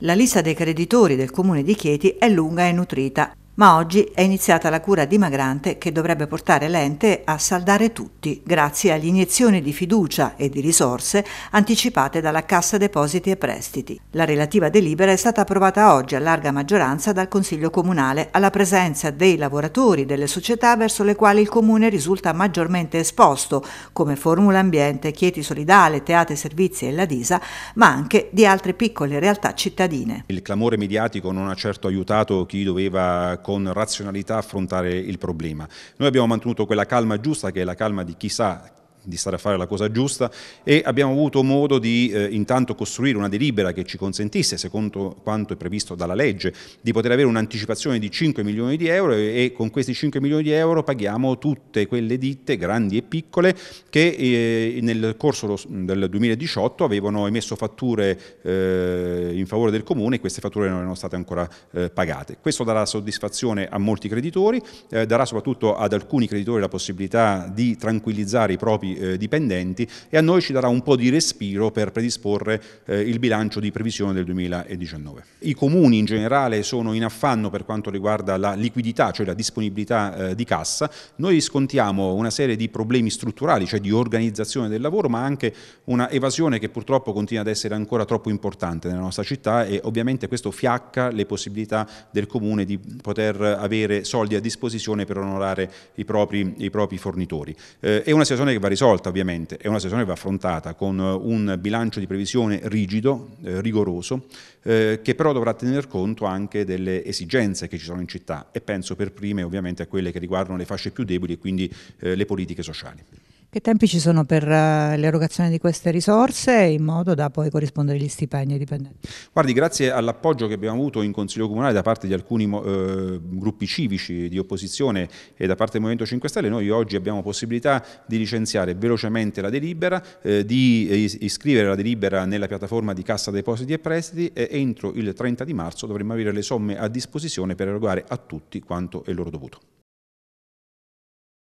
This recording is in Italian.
La lista dei creditori del comune di Chieti è lunga e nutrita ma oggi è iniziata la cura dimagrante che dovrebbe portare l'ente a saldare tutti grazie all'iniezione di fiducia e di risorse anticipate dalla Cassa Depositi e Prestiti. La relativa delibera è stata approvata oggi a larga maggioranza dal Consiglio Comunale alla presenza dei lavoratori delle società verso le quali il Comune risulta maggiormente esposto, come Formula Ambiente, Chieti Solidale, Teate Servizi e la Disa, ma anche di altre piccole realtà cittadine. Il clamore mediatico non ha certo aiutato chi doveva con razionalità affrontare il problema. Noi abbiamo mantenuto quella calma giusta che è la calma di chi sa di stare a fare la cosa giusta e abbiamo avuto modo di eh, intanto costruire una delibera che ci consentisse, secondo quanto è previsto dalla legge, di poter avere un'anticipazione di 5 milioni di euro e, con questi 5 milioni di euro paghiamo tutte quelle ditte, grandi e piccole, che eh, nel corso del 2018 avevano emesso fatture eh, in favore del comune e queste fatture non erano state ancora eh, pagate. Questo darà soddisfazione a molti creditori, eh, darà soprattutto ad alcuni creditori la possibilità di tranquillizzare i propri nostri eh, dipendenti e a noi ci darà un po' di respiro per predisporre eh, il bilancio di previsione del 2019. I comuni in generale sono in affanno per quanto riguarda la liquidità, cioè la disponibilità eh, di cassa. Noi scontiamo una serie di problemi strutturali, cioè di organizzazione del lavoro, ma anche una evasione che purtroppo continua ad essere ancora troppo importante nella nostra città e ovviamente questo fiacca le possibilità del comune di poter avere soldi a disposizione per onorare i propri, i propri fornitori. Eh, è una situazione che va risolta risolta ovviamente, è una situazione che va affrontata con eh, un bilancio di previsione rigido, eh, rigoroso, eh, che però dovrà tener conto anche delle esigenze che ci sono in città e penso per prime ovviamente a quelle che riguardano le fasce più deboli e quindi eh, le politiche sociali. Che tempi ci sono per eh, l'erogazione di queste risorse in modo da poi corrispondere agli stipendi ai dipendenti? Guardi, grazie all'appoggio che abbiamo avuto in Consiglio Comunale da parte di alcuni uh, gruppi civici di opposizione e da parte del Movimento 5 Stelle, noi oggi abbiamo possibilità di licenziare velocemente la delibera, eh, di iscrivere la delibera nella piattaforma di Cassa Depositi e Prestiti e entro il 30 di marzo dovremmo avere le somme a disposizione per erogare a tutti quanto è loro dovuto.